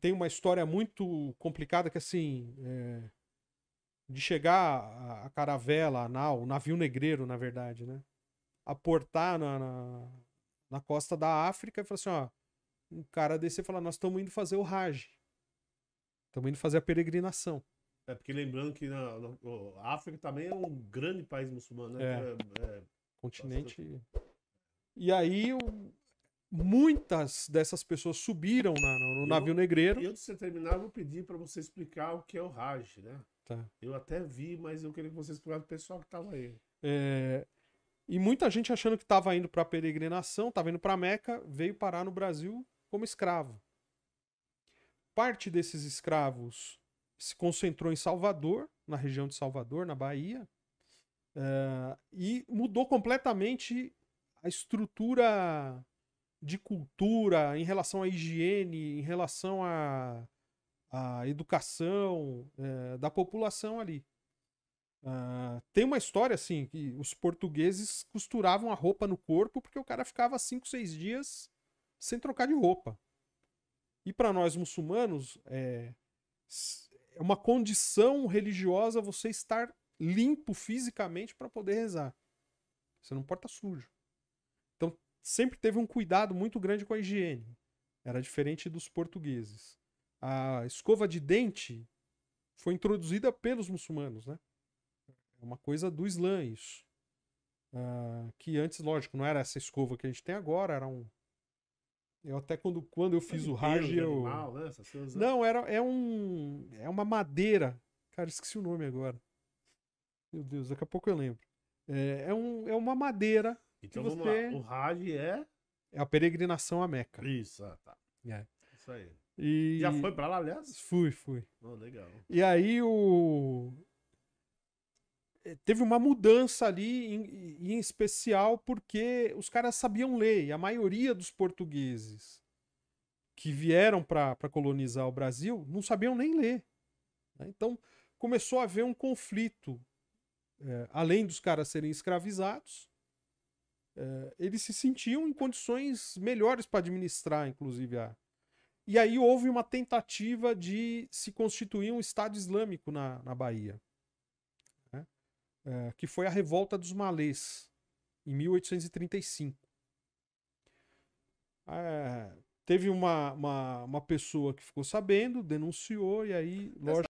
tem uma história muito complicada que, assim, é, de chegar a, a, caravela, a nau, o navio negreiro, na verdade, né? Aportar na, na, na, costa da África e falar assim, ó, um cara descer e falar, nós estamos indo fazer o Hajj. Estamos indo fazer a peregrinação. É, porque lembrando que na, na a África também é um grande país muçulmano, né? É, é, é continente. Bastante... E aí, o, muitas dessas pessoas subiram na, no, navio eu, negreiro. Eu, antes de você terminar, vou pedir para você explicar o que é o Raj, né? Tá. Eu até vi, mas eu queria que você explicasse o pessoal que estava aí. É... E muita gente achando que estava indo para peregrinação, estava indo para Meca, veio parar no Brasil como escravo. Parte desses escravos se concentrou em Salvador, na região de Salvador, na Bahia, uh, e mudou completamente a estrutura de cultura, em relação à higiene, em relação à, à educação é, da população ali. Uh, tem uma história assim que os portugueses costuravam a roupa no corpo porque o cara ficava 5, 6 dias sem trocar de roupa. E para nós muçulmanos é, é uma condição religiosa você estar limpo fisicamente para poder rezar. Você não pode estar sujo sempre teve um cuidado muito grande com a higiene. Era diferente dos portugueses. A escova de dente foi introduzida pelos muçulmanos, né? É uma coisa do Islã isso. Uh, que antes, lógico, não era essa escova que a gente tem agora, era um. Eu até quando, quando eu fiz o Hajj. Eu... Animal, né? né? não, era, é um. É uma madeira. Cara, esqueci o nome agora. Meu Deus, daqui a pouco eu lembro. É, é, um, é uma madeira então vamos lá. O Hajj é. É a peregrinação a Meca. Isso, ah, tá. É. Isso aí. E... Já foi pra lá, aliás? Fui, fui. Oh, legal. E aí o. Eh, teve uma mudança ali, em, em especial porque os caras sabiam ler, e a maioria dos portugueses que vieram para colonizar o Brasil não sabiam nem ler. Né? Então começou a haver um conflito, é, além dos caras serem escravizados, eh, eles se sentiam em condições melhores para administrar, inclusive, a. E aí houve uma tentativa de se constituir um Estado Islâmico na, na Bahia, né? Eh, que foi a Revolta dos Malês, em 1835. É, eh, teve uma, uma, uma pessoa que ficou sabendo, denunciou, e aí, lógico.